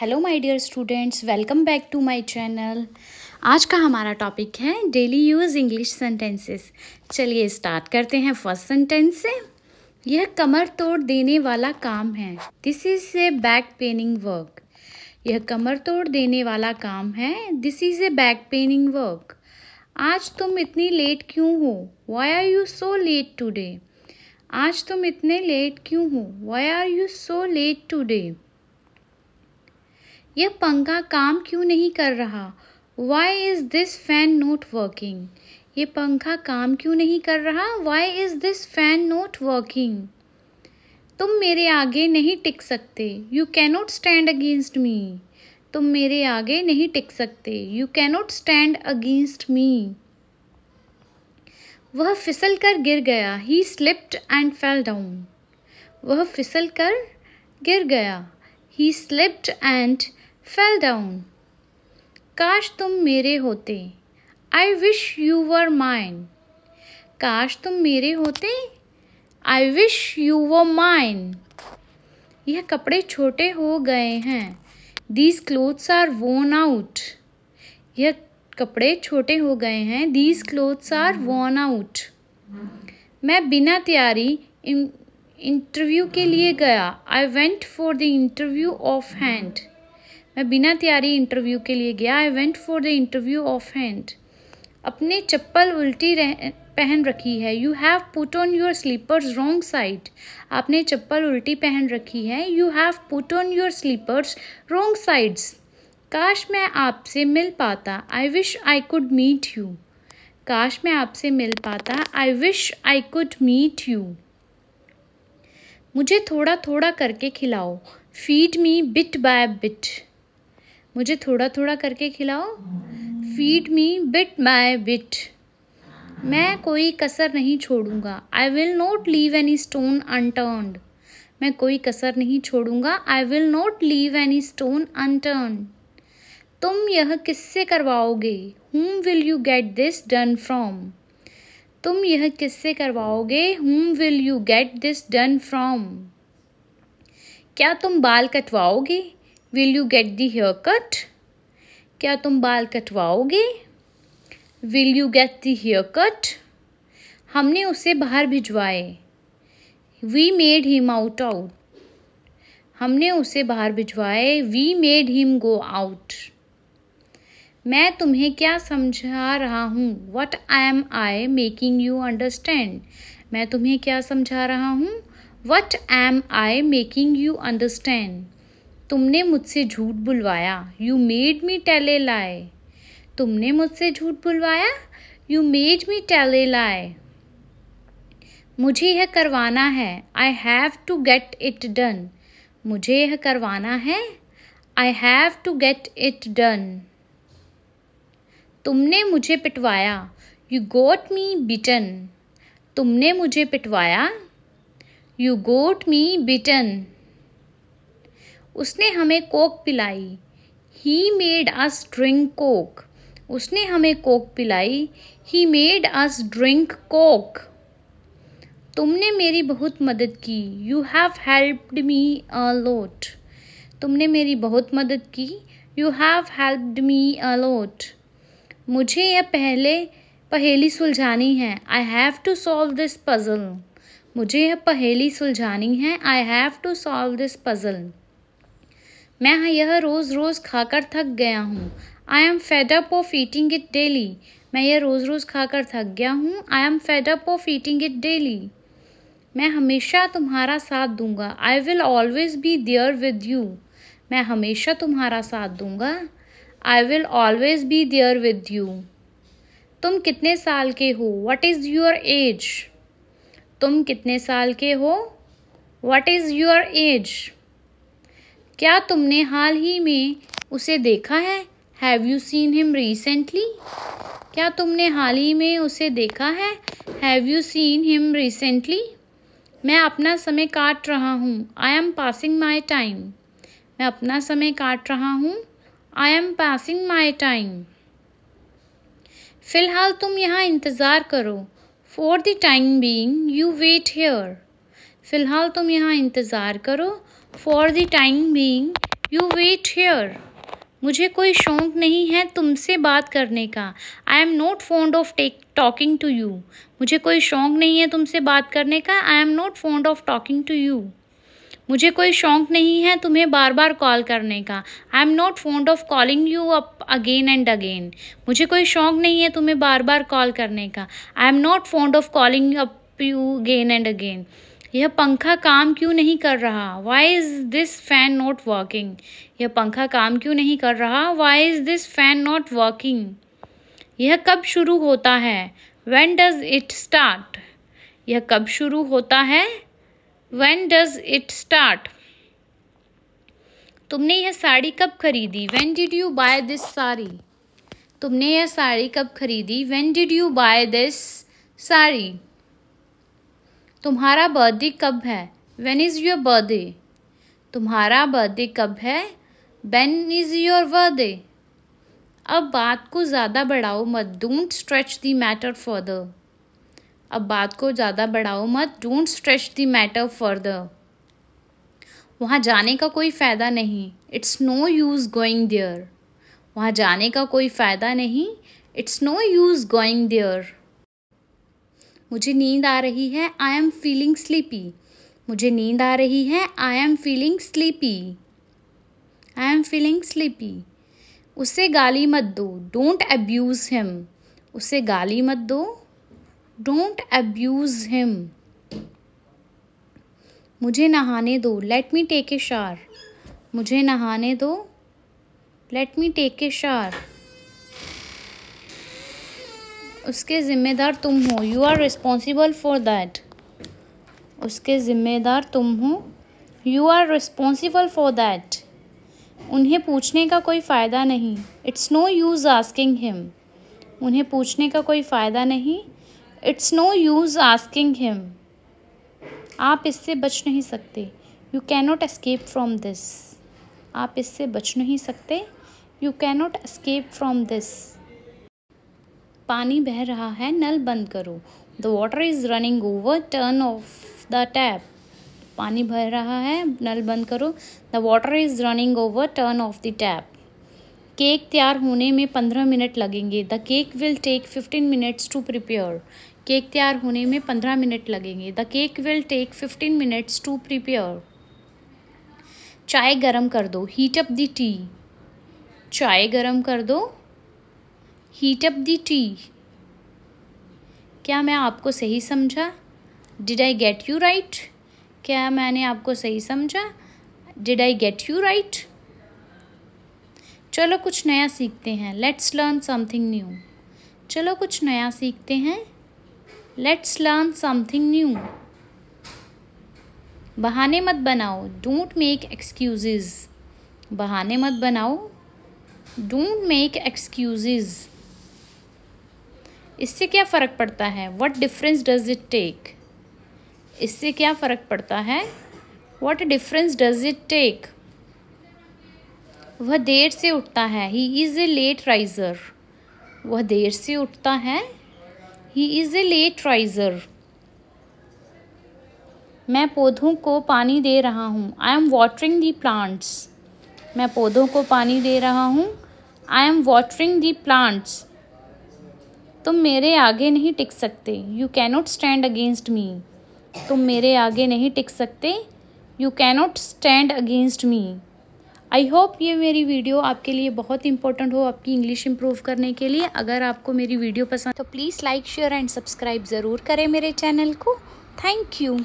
hello my dear students welcome back to my channel आज का हमारा टॉपिक है डेली यूज़ इंग्लिश सेंटेंसेस चलिए स्टार्ट करते हैं फर्स्ट सेंटेंस से यह कमर तोड़ देने वाला काम है this is a back paining work यह कमर तोड़ देने वाला काम है this is a back paining work आज तुम इतनी लेट क्यों हो why are you so late today आज तुम इतने लेट क्यों हो why are you so late today यह पंखा काम क्यों नहीं कर रहा why is this fan not working ये पंखा काम क्यों नहीं कर रहा why is this fan not working तुम मेरे आगे नहीं टिक सकते you cannot stand against me तुम मेरे आगे नहीं टिक सकते you cannot stand against me वह फिसल कर गिर गया he slipped and fell down वह फिसल कर गिर गया he slipped and fell down काश तुम मेरे होते I wish you were mine काश तुम मेरे होते I wish you were mine यह कपड़े छोटे हो गए हैं these clothes are worn out यह कपड़े छोटे हो गए हैं these clothes are worn out मैं बिना तैयारी इंटरव्यू के लिए गया I went for the interview offhand मैं बिना तैयारी इंटरव्यू के लिए गया I went for the interview offhand अपने चप्पल उल्टी रह पहन रखी है you have put on your slippers wrong side आपने चप्पल उल्टी पहन रखी है you have put on your slippers wrong sides काश मैं आपसे मिल पाता I wish I could meet you काश मैं आपसे मिल पाता I wish I could meet you मुझे थोड़ा थोड़ा करके खिलाओ feed me bit by bit मुझे थोड़ा थोड़ा करके खिलाओ feed me bit my bit मैं कोई कसर नहीं छोड़ूंगा I will not leave any stone unturned मैं कोई कसर नहीं छोड़ूंगा I will not leave any stone unturned तुम यह किससे करवाओगे whom will you get this done from तुम यह किससे करवाओगे whom will you get this done from क्या तुम बाल कटवाओगे will you get the haircut क्या तुम बाल कटवाओगे will you get the haircut हमने उसे बाहर भिजवाए we made him out out हमने उसे बाहर भिजवाए we made him go out मैं तुम्हें क्या समझा रहा हूँ what I am I making you understand मैं तुम्हें क्या समझा रहा हूँ what I am I making you understand तुमने मुझसे झूठ बुलवाया you made me tell a lie तुमने मुझसे झूठ बुलवाया you made me tell a lie मुझे यह करवाना है I have to get it done मुझे यह करवाना है I have to get it done तुमने मुझे पिटवाया यू गोट मी बिटन तुमने मुझे पिटवाया यू गोट मी बिटन उसने हमें कोक पिलाई he made us drink Coke उसने हमें कोक पिलाई he made us drink Coke तुमने मेरी बहुत मदद की you have helped me a lot तुमने मेरी बहुत मदद की you have helped me a lot मुझे यह पहले पहेली सुलझानी है I have to solve this puzzle मुझे यह पहेली सुलझानी है I have to solve this puzzle हाँ मैं यह रोज़ रोज़ खाकर थक गया हूँ I am fed up of eating it daily मैं यह रोज़ रोज़ खाकर थक गया हूँ I am fed up of eating it daily मैं हमेशा तुम्हारा साथ दूंगा I will always be there with you मैं हमेशा तुम्हारा साथ दूंगा I will always be there with you तुम कितने साल के हो वट इज़ योर एज तुम कितने साल के हो वट इज़ योर एज क्या तुमने हाल ही में उसे देखा है have you seen him recently क्या तुमने हाल ही में उसे देखा है have you seen him recently मैं अपना समय काट रहा हूँ I am passing my time मैं अपना समय काट रहा हूँ I am passing my time फ़िलहाल तुम यहाँ इंतज़ार करो for the time being you wait here फ़िलहाल तुम यहाँ इंतज़ार करो for the time being you wait here मुझे कोई शौक़ नहीं है तुमसे बात करने का I am not fond of take talking to you मुझे कोई शौक़ नहीं है तुमसे बात करने का I am not fond of talking to you मुझे कोई शौक़ नहीं है तुम्हें बार बार कॉल करने का I am not fond of calling you up again and again मुझे कोई शौक़ नहीं है तुम्हें बार बार कॉल करने का I am not fond of calling up you again and again यह पंखा काम क्यों नहीं कर रहा why is this fan not working यह पंखा काम क्यों नहीं कर रहा why is this fan not working यह कब शुरू होता है वेन डज इट स्टार्ट यह कब शुरू होता है वेन डज इट स्टार्ट तुमने यह साड़ी कब खरीदी when did you buy this sari तुमने यह साड़ी कब खरीदी when did you buy this sari तुम्हारा बर्थडे कब है वेन इज़ योर बर्थडे तुम्हारा बर्थडे कब है वेन इज़ योर बर्थडे अब बात को ज़्यादा बढ़ाओ मत don't stretch the matter further अब बात को ज़्यादा बढ़ाओ मत don't stretch the matter further वहाँ जाने का कोई फ़ायदा नहीं it's no use going there वहाँ जाने का कोई फ़ायदा नहीं it's no use going there मुझे नींद आ रही है आई एम फीलिंग स्लीपी मुझे नींद आ रही है I am feeling sleepy I am feeling sleepy उसे गाली मत दो डोंट अब्यूज़ हिम उसे गाली मत दो डोंट अब्यूज़ हिम मुझे नहाने दो लेट मी टेक ए शार मुझे नहाने दो लेट मी टेक ए शार उसके ज़िम्मेदार तुम हो you are responsible for that उसके ज़िम्मेदार तुम हो you are responsible for that उन्हें पूछने का कोई फ़ायदा नहीं it's no use asking him उन्हें पूछने का कोई फ़ायदा नहीं it's no use asking him आप इससे बच नहीं सकते you cannot escape from this आप इससे बच नहीं सकते you cannot escape from this पानी बह रहा है नल बंद करो the water is running over turn off the tap पानी बह रहा है नल बंद करो the water is running over turn off the tap cake तैयार होने में पंद्रह मिनट लगेंगे the cake will take fifteen minutes to prepare cake तैयार होने में पंद्रह मिनट लगेंगे the cake will take fifteen minutes to prepare चाय गरम कर दो हीट अप दी टी चाय गरम कर दो हीट अप दी टी क्या मैं आपको सही समझा did I get you right क्या मैंने आपको सही समझा did I get you right चलो कुछ नया सीखते हैं लेट्स लर्न समथिंग न्यू चलो कुछ नया सीखते हैं लेट्स लर्न समथिंग न्यू बहाने मत बनाओ डोंट मेक एक्सक्यूजेज बहाने मत बनाओ डोंट मेक एक्सक्यूजेज़ इससे क्या फ़र्क पड़ता है what difference does it take इससे क्या फ़र्क पड़ता है what difference does it take वह देर से उठता है he is a late riser वह देर से उठता है he is a late riser मैं पौधों को पानी दे रहा हूँ I am watering the plants मैं पौधों को पानी दे रहा हूँ I am watering the plants तुम मेरे आगे नहीं टिक सकते you cannot stand against me तुम मेरे आगे नहीं टिक सकते you cannot stand against me I hope ये मेरी वीडियो आपके लिए बहुत इंपॉर्टेंट हो आपकी इंग्लिश इम्प्रूव करने के लिए अगर आपको मेरी वीडियो पसंद तो please like share and subscribe ज़रूर करें मेरे चैनल को थैंक यू